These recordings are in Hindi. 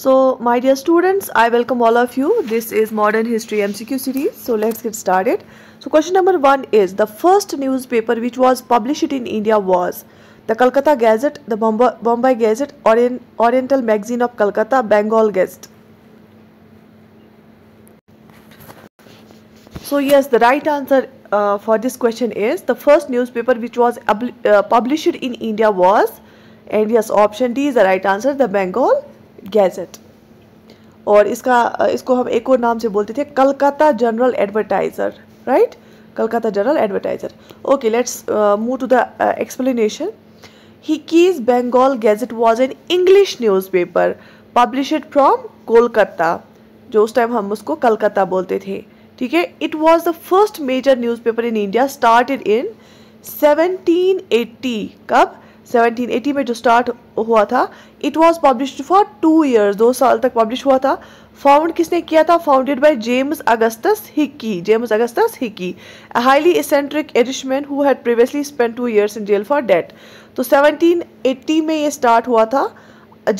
So my dear students, I welcome all of you. This is Modern History MCQ series. So let's get started. So question number one is the first newspaper which was published in India was the Calcutta Gazette, the Bombay Gazette, Orient, Oriental Magazine of Calcutta, Bengal Gazette. So yes, the right answer uh, for this question is the first newspaper which was uh, published in India was and yes option D is the right answer the Bengal gazette और इसका इसको हम एक और नाम से बोलते थे Calcutta general advertiser right Calcutta general advertiser okay let's move to the explanation Hickey's gazette was was English news paper publish from Kolkata जो उस टाइम हम उसको कलकत्ता बोलते थे ठीक है it was the first major newspaper in India started in 1780 कब 1780 में जो स्टार्ट हुआ था it was published for two years दो साल तक पब्लिश हुआ था फाउंड किसने किया था founded by James Augustus Hicky James Augustus Hicky highly eccentric Irishman who had previously spend two years in jail for debt तो 1780 में ये स्टार्ट हुआ था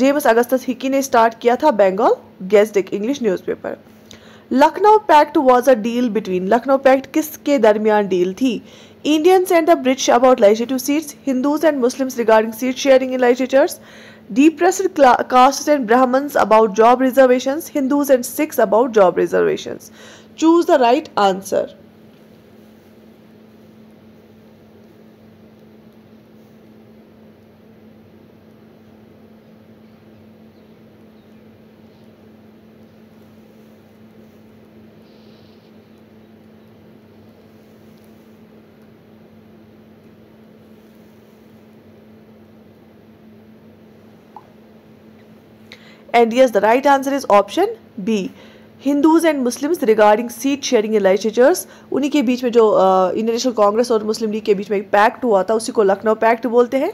जेम्स अगस्तस हिक्की ने स्टार्ट किया था बंगाल एक English newspaper Lucknow pact was a deal between Lucknow pact किसके दरमियान डील थी Indians and the British about legislative seats, Hindus and Muslims regarding seat sharing in legislatures, depressed castes and Brahmins about job reservations, Hindus and Sikhs about job reservations. Choose the right answer. And yes the right answer is option B Hindus and Muslims regarding seat sharing in उन्हीं के बीच में जो इंटरनेशनल uh, कांग्रेस और मुस्लिम लीग के बीच में एक पैक्ट हुआ था उसी को लखनऊ पैक्ट बोलते हैं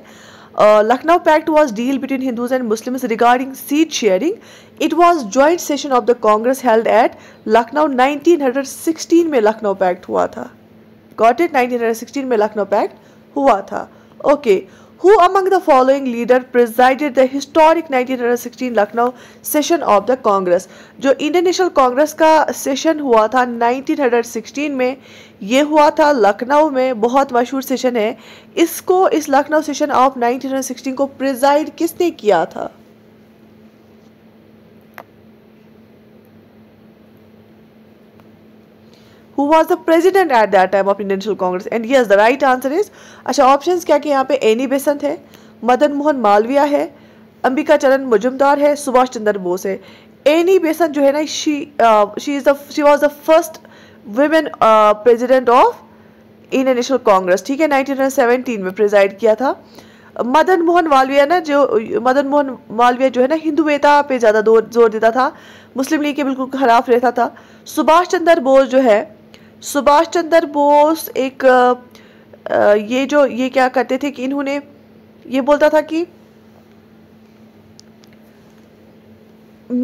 Lucknow pact was deal between Hindus and Muslims regarding seat sharing it was joint session of the Congress held at Lucknow nineteen hundred sixteen में लखनऊ पैक्ट हुआ था गॉट इट सिक्सटीन में लखनऊ पैक्ट हुआ था okay okay. Who among the following leader presided the historic 1916 Lucknow session of the Congress? जो इंटरनेशनल कांग्रेस का सेशन हुआ था 1916 में ये हुआ था लखनऊ में बहुत मशहूर सेशन है इसको इस लखनऊ सेशन ऑफ 1916 को प्रिजाइड किसने किया था who was the president at that time of Indian national Congress and yes the right answer is अच्छा ऑप्शन क्या कि यहाँ पे एनी बेसंत है मदन मोहन मालविया है अंबिका चरण मजुमदार है सुभाष चंद्र बोस है एनी बेसंत जो है ना she she is the she was the first women president of Indian national Congress ठीक है 1917 में प्रिजाइड किया था मदन मोहन मालविया ना जो मदन मोहन मालविया जो है ना नेता पे ज़्यादा जोर देता था मुस्लिम लीग के बिल्कुल खराब रहता था सुभाष चंद्र बोस जो है सुभाष चंद्र बोस एक ये जो ये क्या करते थे कि इन्होंने ये बोलता था कि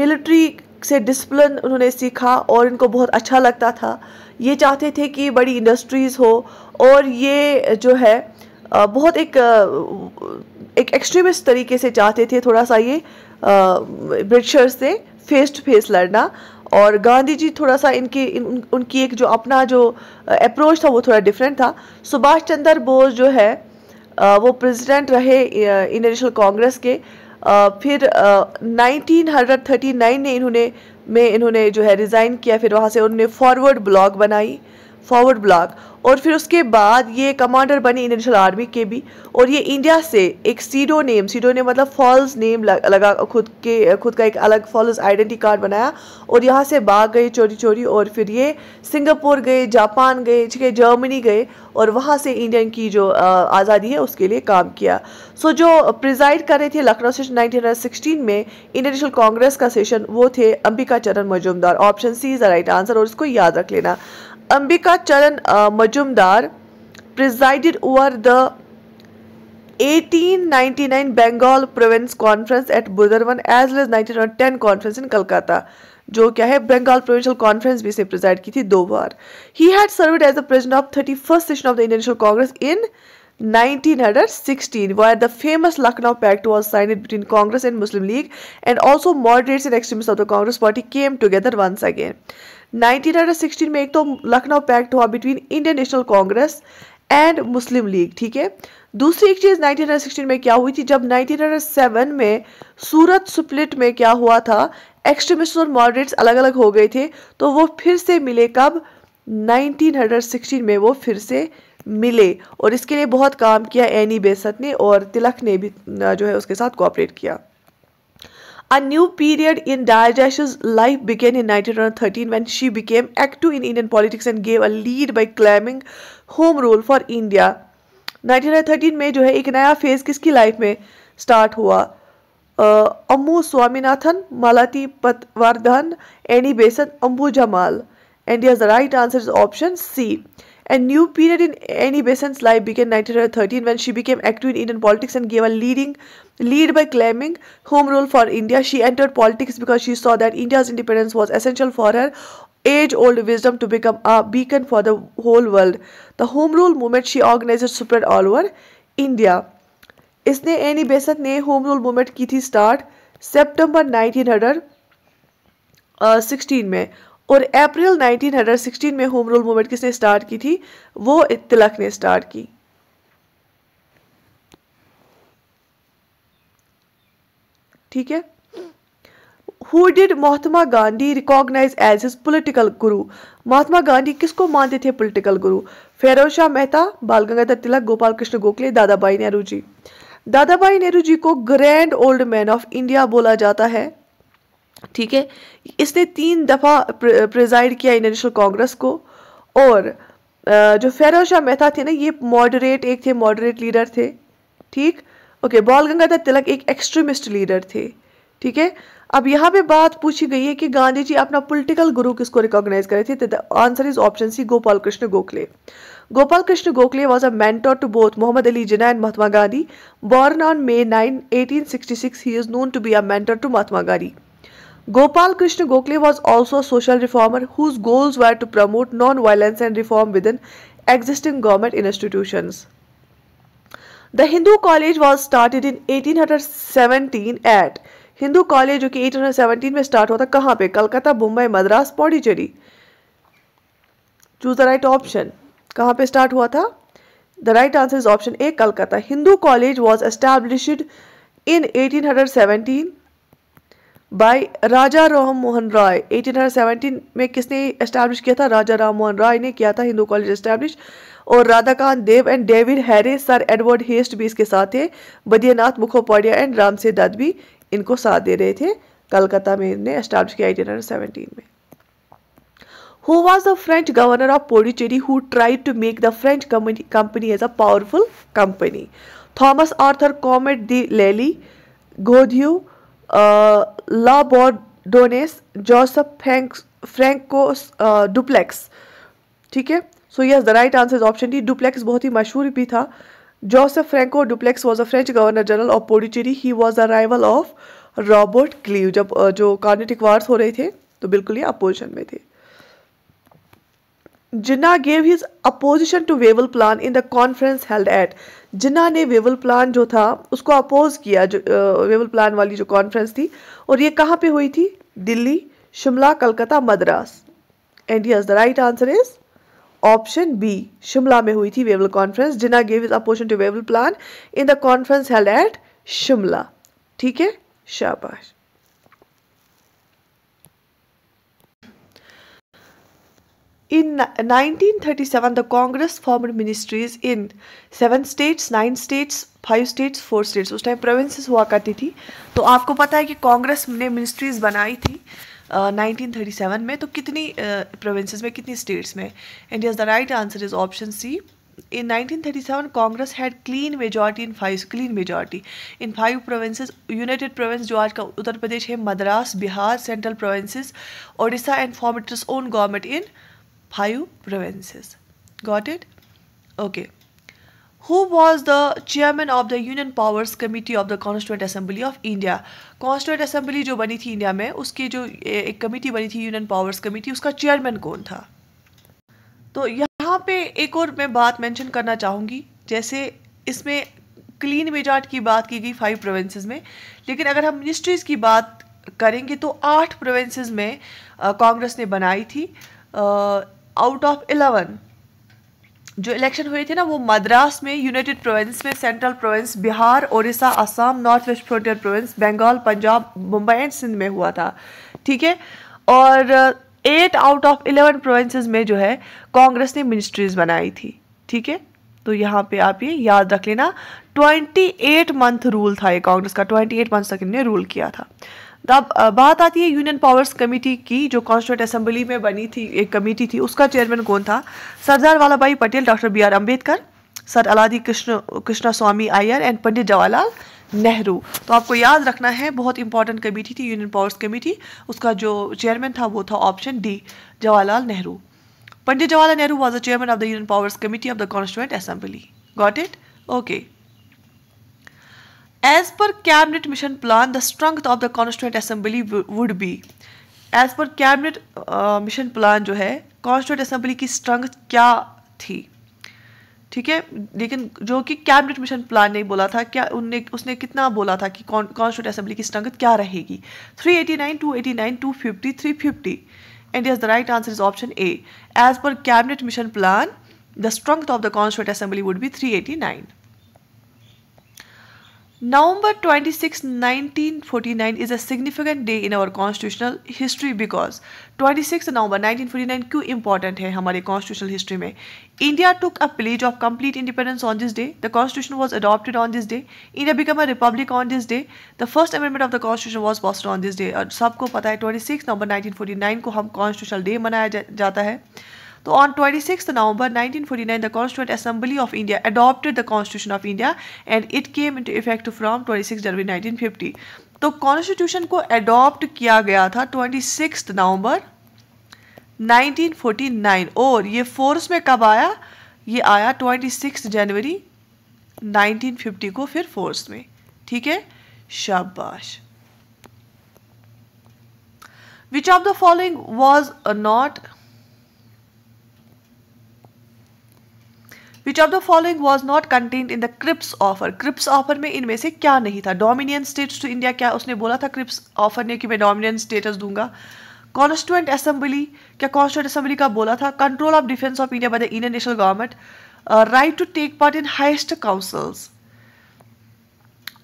मिलिट्री से डिसिप्लिन उन्होंने सीखा और इनको बहुत अच्छा लगता था ये चाहते थे कि बड़ी इंडस्ट्रीज़ हो और ये जो है बहुत एक एक एक्सट्रीमिस्ट तरीके से चाहते थे थोड़ा सा ये ब्रिटिशर्स से फेस टू फेस लड़ना और गांधी जी थोड़ा सा इनकी इन, उनकी एक जो अपना जो अप्रोच था वो थोड़ा डिफरेंट था सुभाष चंद्र बोस जो है वो प्रेसिडेंट रहे इंडियन नेशनल कांग्रेस के फिर 1939 में इन्होंने में इन्होंने जो है रिज़ाइन किया फिर वहाँ से उन्होंने फॉरवर्ड ब्लॉक बनाई फॉरवर्ड ब्लॉक और फिर उसके बाद ये कमांडर बनी इंडियन आर्मी के भी और ये इंडिया से एक सीडो नेम सीडो ने मतलब फॉल्स नेम लगा खुद के खुद का एक अलग फॉल्स आइडेंटिटी कार्ड बनाया और यहाँ से भाग गए चोरी चोरी और फिर ये सिंगापुर गए जापान गए ठीक है जर्मनी गए और वहाँ से इंडियन की जो आज़ादी है उसके लिए काम किया सो जो प्रिजाइड कर रहे थे लखनऊ सेशन नाइनटीन में इंटरनेशनल कांग्रेस का सेशन वो थे Ambika Charan Majumdar option C is the right answer और इसको याद रख लेना Ambika Charan Majumdar presided over the 1899 Bengal province conference at Burdwan as well as nineteen conference in Calcutta जो क्या है बंगाल प्रोविंशियल कॉन्फ्रेंस भी से प्रिजाइड की थी दो बार ही had served as the president of thirty first session of the Indian National Congress in 1916 where the famous lucknow pact was signed between congress and muslim league and also moderates and extremists of the congress party came together once again 1916 में एक तो लखनऊ पैक्ट हुआ between Indian national Congress and Muslim League ठीक है दूसरी एक चीज़ 1916 में क्या हुई थी जब 1907 में सूरत सुप्लिट में क्या हुआ था एक्सट्रीमिस्ट और मॉडरेट्स अलग अलग हो गए थे तो वो फिर से मिले कब 1916 में वो फिर से मिले और इसके लिए बहुत काम किया एनी बेसत ने और तिलक ने भी जो है उसके साथ कोऑपरेट किया A new period in Daya Jayash's life began in 1913 when she became active in Indian politics and gave a lead by claiming home rule for India. 1913 में जो है एक नया फेज किसकी लाइफ में स्टार्ट हुआ अम्मू Swaminathan मालाती Patwardhan Annie Besant Ambujammal and yes right answer is option C A new period in Annie Besant's life began 1913 when she became active in Indian politics and gave a leading lead by claiming home rule for India. She entered politics because she saw that India's independence was essential for her age-old wisdom to become a beacon for the whole world. The home rule movement she organized spread all over India. इसने एनी बेसत ने होम रूल मूवमेंट की थी स्टार्ट सितंबर 1916 uh, में और अप्रैल 1916 में होम रूल मूवमेंट किसने स्टार्ट की थी वो तिलक ने स्टार्ट की ठीक है who did Mahatma Gandhi recognise as his political guru Mahatma Gandhi किसको मानते थे पोलिटिकल गुरु फेरोज शाह मेहता बाल गंगाधर तिलक गोपाल कृष्ण गोखले दादाबाई नेहरू जी दादाबाई नेहरू जी को grand old man of India बोला जाता है ठीक है इसने तीन दफ़ा प्रिजाइड किया इंटरनेशनल कांग्रेस को और जो फेरोज शाह मेहता थे ना ये मॉडरेट एक थे मॉडरेट लीडर थे ठीक ओके बाल गंगाधर तिलक एक एक्सट्रीमिस्ट लीडर थे ठीक है अब यहाँ पे बात पूछी गई है कि गांधी जी अपना पॉलिटिकल गुरु किसको रिकॉग्नाइज करे थे the answer is option C Gopal Krishna Gokhale Gopal Krishna Gokhale was a mentor to both Mohammad Ali Jinnah and Mahatma Gandhi born on May nine eighteen sixty six he is known to be a mentor to Mahatma Gandhi Gopal Krishna Gokhale was also a social reformer whose goals were to promote non-violence and reform within existing government institutions. The Hindu College was started in 1817 at Hindu College, which कि 1817 was started. Where? था कहाँ Calcutta, Calcutta Madras, Pondicherry. Choose the right option. Option कहाँ पे स्टार्ट हुआ था the right answer is option A Calcutta Hindu College was established in 1817 by Raja Ram Mohan Roy 1817 में किसने इस्टेब्लिश किया था राजा राम मोहन राय ने किया था हिंदू कॉलेज इस्टेब्लिश और Radhakant Deb and David Hare sir Edward East भी इसके साथ थे बद्यनाथ मुखोपाड़िया एंड रामसे दत्त भी इनको साथ दे रहे थे कलकत्ता में इन्हें इस्टेब्लिश किया एटीन में who was the French governor of Pondicherry who try to make the French company as a powerful company Thomas Arthur Comte de Lally Lely, La Bourdonnais Joseph Francois Francois Dupleix ठीक है so yes the right answer is option D Dupleix बहुत ही मशहूर भी था Joseph Francois Dupleix was a French governor general of Pondicherry he was a rival of Robert Clive जब जो कार्नेटिक वार्स हो रहे थे तो बिल्कुल ही अपोजिशन में थे Jinnah gave his opposition to Wavell plan in the conference held at Jinnah ने वेवल प्लान जो था उसको अपोज किया जो वेवल प्लान वाली जो कॉन्फ्रेंस थी और ये कहाँ पे हुई थी Delhi Shimla Calcutta Madras and yes the right answer is option B Shimla में हुई थी Wavell conference Jinnah gave his opposition to Wavell plan in the conference held at Shimla ठीक है शाबाश In 1937, the Congress formed ministries in seven states, nine states, five states, four states. उस टाइम प्रोविंसेस हुआ करती थी तो आपको पता है कि कांग्रेस ने मिनिस्ट्रीज बनाई थी नाइनटीन थर्टी सेवन में तो कितनी प्रोविंसेस uh, में कितनी स्टेट्स में and yes the right answer is option C in 1937 congress had clean majority in five clean majority in five provinces united province जो आज का उत्तर प्रदेश है Madras Bihar central provinces Odisha and form it own government in five provinces. Got it okay who was the chairman of the union powers committee of the Constituent assembly of India Constituent Assembly जो बनी थी इंडिया में उसकी जो एक कमेटी बनी थी यूनियन पावर्स कमेटी उसका चेयरमैन कौन था तो यहाँ पे एक और मैं बात मैंशन करना चाहूँगी जैसे इसमें क्लीन मेजार्ट की बात की गई फाइव प्रोविंसेस में लेकिन अगर हम मिनिस्ट्रीज़ की बात करेंगे तो आठ प्रोविंस में कांग्रेस ने बनाई थी आउट ऑफ इलेवन जो इलेक्शन हुए थे ना वो मद्रास में यूनाइटेड प्रोविंस में central province Bihar Odisha Assam north west frontier province Bengal Punjab Mumbai and Sindh में हुआ था ठीक है और eight out of eleven provinces में जो है कांग्रेस ने मिनिस्ट्रीज बनाई थी ठीक है तो यहाँ पे आप ये याद रख लेना 28 मंथ रूल था ये कांग्रेस का 28 मंथ तक इन्होंने रूल किया था तो अब बात आती है यूनियन पावर्स कमेटी की जो कॉन्स्टिट्यूट असेंबली में बनी थी एक कमेटी थी उसका चेयरमैन कौन था Sardar Vallabh Patel doctor B R Ambedkar sir Alladi Krishna Krishnaswami Iyer and Pandit Jawaharlal Nehru तो आपको याद रखना है बहुत इंपॉर्टेंट कमेटी थी यूनियन पावर्स कमेटी उसका जो चेयरमैन था वो था option D Jawaharlal Nehru Pandit Jawaharlal Nehru was the chairman of the Union Powers Committee of the Constituent Assembly. Got it? Okay. As per cabinet mission plan, the strength of the Constituent Assembly would be. As per cabinet uh, mission plan जो है Constituent Assembly की strength क्या थी ठीक है लेकिन जो कि कैबिनेट मिशन प्लान ने बोला था क्या उनने उसने कितना बोला था कि कॉन्स्टिट्यूट असेंबली की स्ट्रंगत क्या रहेगी 389, 289, 250, 350 And yes, the right answer is option A. As per cabinet mission plan, the strength of the Constituent Assembly would be 389. November 26, 1949 is a significant day in our constitutional history because 26 नवंबर 1949 क्यों इंपॉर्टेंट है हमारे कॉन्स्टिट्यूशनल हिस्ट्री में India took a pledge of complete independence on this day the constitution was adopted on this day India become a republic on this day the first amendment of the constitution was passed on this day और सबको पता है 26 नवंबर 1949 को हम कॉन्स्टिट्यूशनल डे मनाया जा, जाता है तो on twenty six November nineteen 1949 the constituent assembly of India adopted the constitution of India and it came to effect from six January fifty तो कॉन्स्टिट्यूशन को अडॉप्ट किया गया था twenty six November nineteen forty nine और ये फोर्स में कब आया ये आया twenty six January nineteen fifty को फिर फोर्स में ठीक है शाबाश which of the following was not which of the following was not content in the Cripps offer Cripps offer में इनमें से क्या नहीं था डोमिनियन स्टेट्स टू इंडिया क्या उसने बोला था क्रिप्स ऑफर ने कि मैं डोमिनियन स्टेटस दूंगा कॉन्स्टिट्यूंट असेंबली क्या कॉन्स्टिट्यूंट असेंबली का बोला था control of defence of India by the Indian national government right to take part in highest councils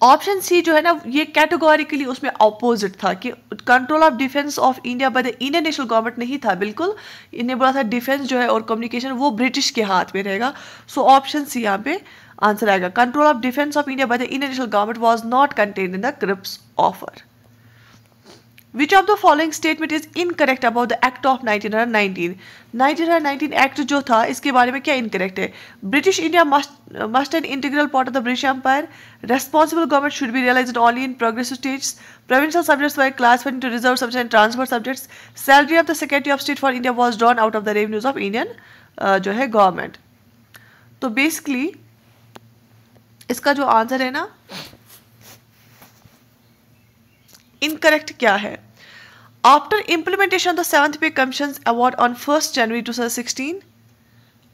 option C जो है ना ये कैटेगोरिकली उसमें अपोजिट था कि control of defence of India by the Indian national government नहीं था बिल्कुल इन्हें बोला था डिफेंस जो है और कम्युनिकेशन वो ब्रिटिश के हाथ में रहेगा सो ऑप्शन सी यहाँ पे आंसर आएगा control of defence of India by the Indian national government was not contain in the Cripps offer which of the following statement is incorrect about the act of nineteen hundred 1919 act जो था इसके बारे में क्या इनकरेक्ट है British India must and integral part of the British empire responsible government should be realise only in progressive states provincial subjects why class one two reserve subject and transfer subjects salary of the secretary of state for India was drawn out of the revenues of Indian जो है गवर्नमेंट तो बेसिकली इसका जो आंसर है ना इनकरेक्ट क्या है after implementation the seventh pay commission award on first January two thousand sixteen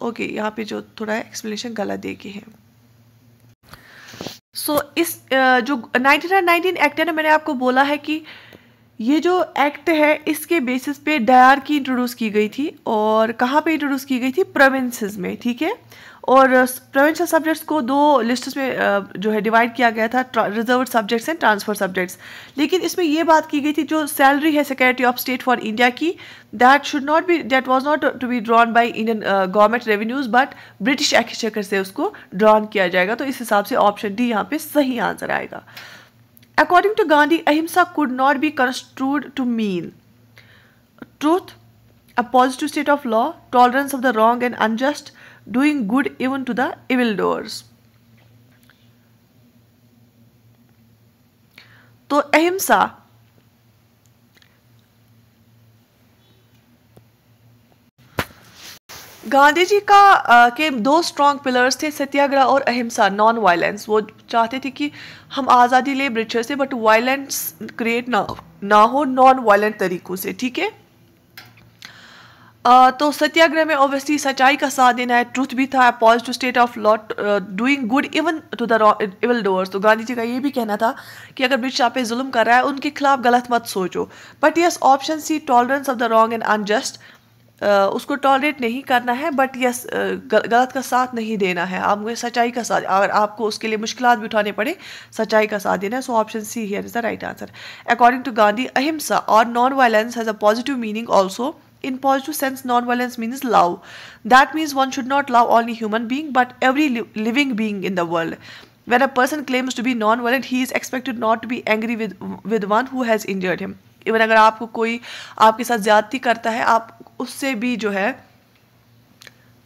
okay यहाँ पे जो थोड़ा एक्सप्लेनेशन गलत दे गई है सो so, इस जो 1919 एक्ट है ना मैंने आपको बोला है कि ये जो एक्ट है इसके बेसिस पे डायर की इंट्रोड्यूस की गई थी और कहाँ पे इंट्रोड्यूस की गई थी प्रोविंसेस में ठीक है और प्रोविंशियल सब्जेक्ट्स को दो लिस्ट में जो है डिवाइड किया गया था reserve subjects and transfer subjects लेकिन इसमें यह बात की गई थी जो सैलरी है secretary of state for India की that should not be that was not to be drawn by Indian government revenues but British exchequer से उसको ड्रॉन किया जाएगा तो इस हिसाब से ऑप्शन डी यहाँ पे सही आंसर आएगा according to Gandhi ahimsa could not be construed to mean truth a positive state of law tolerance of the wrong and unjust doing good even to the doers तो अहिंसा गांधी जी का आ, के दो स्ट्रॉन्ग पिलर्स थे सत्याग्रह और अहिंसा नॉन वायलेंस वो चाहते थे कि हम आज़ादी ले ब्रिटिशर से बट वायलेंस क्रिएट ना ना हो नॉन वायलेंट तरीक़ों से ठीक है तो सत्याग्रह में ऑब्वियसली सच्चाई का साथ देना है ट्रूथ भी था positive state of love doing good even to the evil doers तो गांधी जी का ये भी कहना था कि अगर ब्रिटिश आप जुल्म कर रहा है उनके खिलाफ गलत मत सोचो but yes option C tolerance of the wrong and unjust उसको टॉलरेट नहीं करना है बट यस गलत का साथ नहीं देना है आप मुझे सच्चाई का साथ अगर आपको उसके लिए मुश्किल भी उठाने पड़े सच्चाई का साथ देना है so option C here is the right answer according to Gandhi ahimsa और non violence has a positive meaning also in positive sense non-violence means love that means one should not love only human being but every li living being in the world when a person claims to be non-violent he is expected not to be angry with with one who has injured him even अगर आपको कोई आपके साथ ज़्यादती करता है आप उससे भी जो है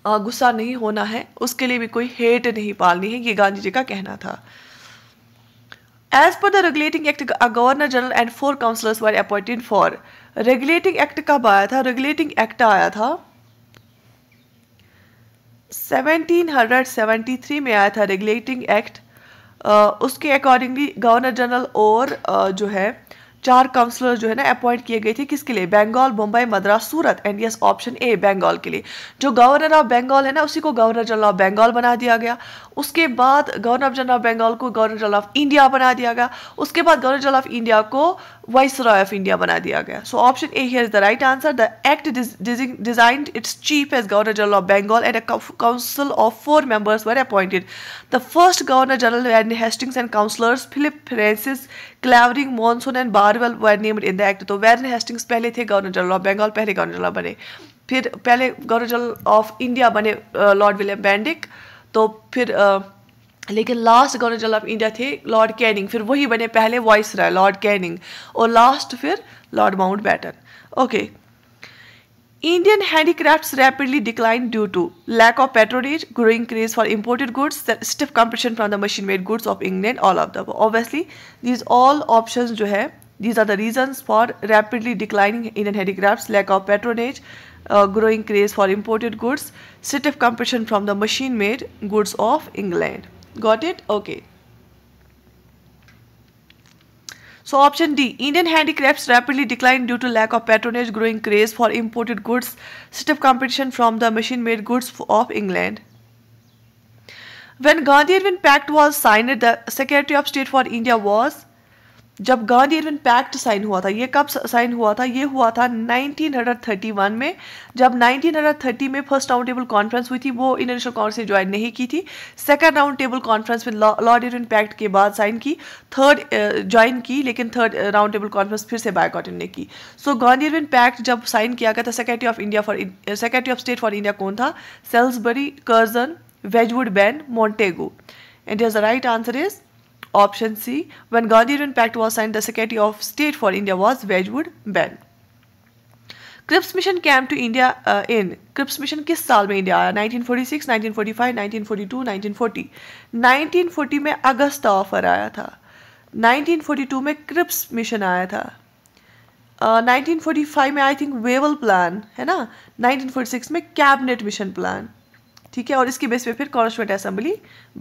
गुस्सा नहीं होना है उसके लिए भी कोई हेट नहीं पालनी है ये गांधी जी का कहना था As per the regulating act, a governor general and four councillors were appointed for regulating act कब आया था रेगुलेटिंग एक्ट आया था 1773 में आया था रेगुलेटिंग एक्ट उसके अकॉर्डिंगली गवर्नर जनरल और जो है चार काउंसलर जो है ना अपॉइंट किए गए थे किसके लिए Bengal Mumbai Madras Surat and yes option A Bengal के लिए जो गवर्नर ऑफ बंगाल है ना उसी को गवर्नर जनरल ऑफ बंगाल बना दिया गया उसके बाद गवर्नर जनरल ऑफ बंगाल को गवर्नर जनरल ऑफ इंडिया बना दिया गया उसके बाद गवर्नर जनरल ऑफ इंडिया को वाइसराय ऑफ इंडिया बना दिया गया so option A here is the right answer the act designed its chief as governor general of Bengal and a council of four members were appointed the first governor general and Hastings and councillors Philip Francis Clavering Monson and Barwell were named in the act तो वैरन हेस्टिंग्स पहले थे गवर्नर जनरल ऑफ बंगाल पहले गवर्नर जनरल बने फिर पहले गवर्नर जनरल ऑफ इंडिया बने लॉर्ड विलियम बैंडिक तो फिर uh, लेकिन last governor general of India थे लॉर्ड कैनिंग फिर वही बने पहले वॉइस रहा लॉर्ड कैनिंग और लास्ट फिर lord Mountbatten okay Indian handicraft rapidly decline due to lack of patronage growing craze for imported goods stiff competition from the machine made goods of England all of the obviously all option जो है these are the reason for rapidly declining Indian handicraft lack of patronage growing craze for imported goods stiff competition from the machine made goods of England Got it? Okay. So option D, Indian handicrafts rapidly declined due to lack of patronage, growing craze for imported goods, stiff competition from the machine-made goods of England. When Gandhi-Irwin Pact was signed, the Secretary of State for India was जब गांधी इरविन पैक्ट साइन हुआ था ये कब साइन हुआ था ये हुआ था 1931 में जब 1930 में फर्स्ट राउंड टेबल कॉन्फ्रेंस हुई थी वो इन इंटरनेशनल कांग्रेस ने ज्वाइन नहीं की थी सेकंड राउंड टेबल कॉन्फ्रेंस में लॉर्ड इरविन पैक्ट के बाद साइन की थर्ड ज्वाइन की लेकिन थर्ड राउंड टेबल कॉन्फ्रेंस फिर से बायकॉट ने की सो गांधी इरविन पैक्ट जब साइन किया गया था secretary of India for secretary of state for India कौन था सेल्सबरी कर्जन वेजवुड Benn Montagu and the right answer is Option C. When Gandhi irwin Pact was signed, the Secretary of State for India was Wedgwood Benn. Cripps mission came to India in Cripps mission किस साल में इंडिया आया 1946, 1945, 1942, 1940. 1940 में अगस्त ऑफर आया था 1942 में क्रिप्स मिशन आया था uh, 1945 में आई थिंक वेवल प्लान है ना 1946 में कैबिनेट मिशन प्लान ठीक है और इसके बेस पे फिर कॉन्स्टिट्यूंट असेंबली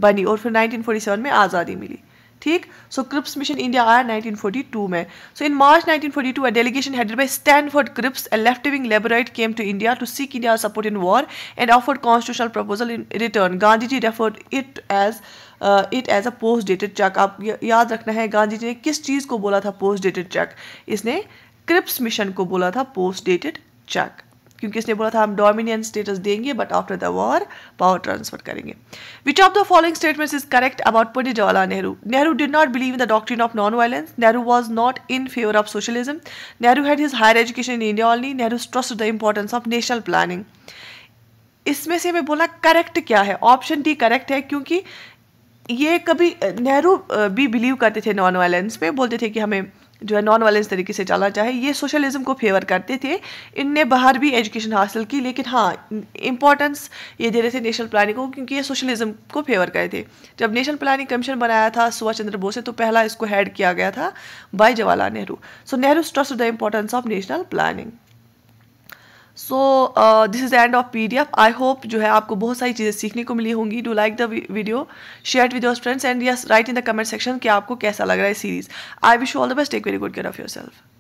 बनी और फिर 1947 में आज़ादी मिली ठीक सो क्रिप्स मिशन इंडिया आया 1942 में so in March 1942 a delegation headed by Stanford Cripps a left wing Labourite came to India to seek India support in war and offered constitutional proposal in return Gandhi ji referred it as it as a post dated cheque आप याद रखना है गांधी जी ने किस चीज़ को बोला था पोस्ट डेटेड चेक इसने क्रिप्स मिशन को बोला था पोस्ट डेटेड चेक क्योंकि इसने बोला था हम डोमिनियन स्टेटस देंगे but after the war power transfer करेंगे which of the following statements is correct about Pandit Jawaharlal Nehru Nehru did not believe in the doctrine of non violence Nehru was not in favour of socialism Nehru had his higher education in India only Nehru trust the importance of national planning इसमें से हमें बोला करेक्ट क्या है ऑप्शन डी करेक्ट है क्योंकि ये कभी नेहरू भी बिलीव करते थे नॉन वायलेंस पे बोलते थे कि हमें जो है नॉन वायलेंस तरीके से चलना चाहे ये सोशलिज्म को फेवर करते थे इनने बाहर भी एजुकेशन हासिल की लेकिन हाँ इंपॉर्टेंस ये दे रहे थे नेशनल प्लानिंग को क्योंकि ये सोशलिज्म को फेवर करे थे जब नेशनल प्लानिंग कमीशन बनाया था सुभाष चंद्र बोस ने तो पहला इसको हेड किया गया था by Jawaharlal Nehru so Nehru stressed the importance of national planning so this is the end of P D F I hope जो है आपको बहुत सारी चीज़ें सीखने को मिली होंगी do like the video share with your friends and yes write in the comment section कि आपको कैसा लग रहा है series I wish all the best take very good care of your self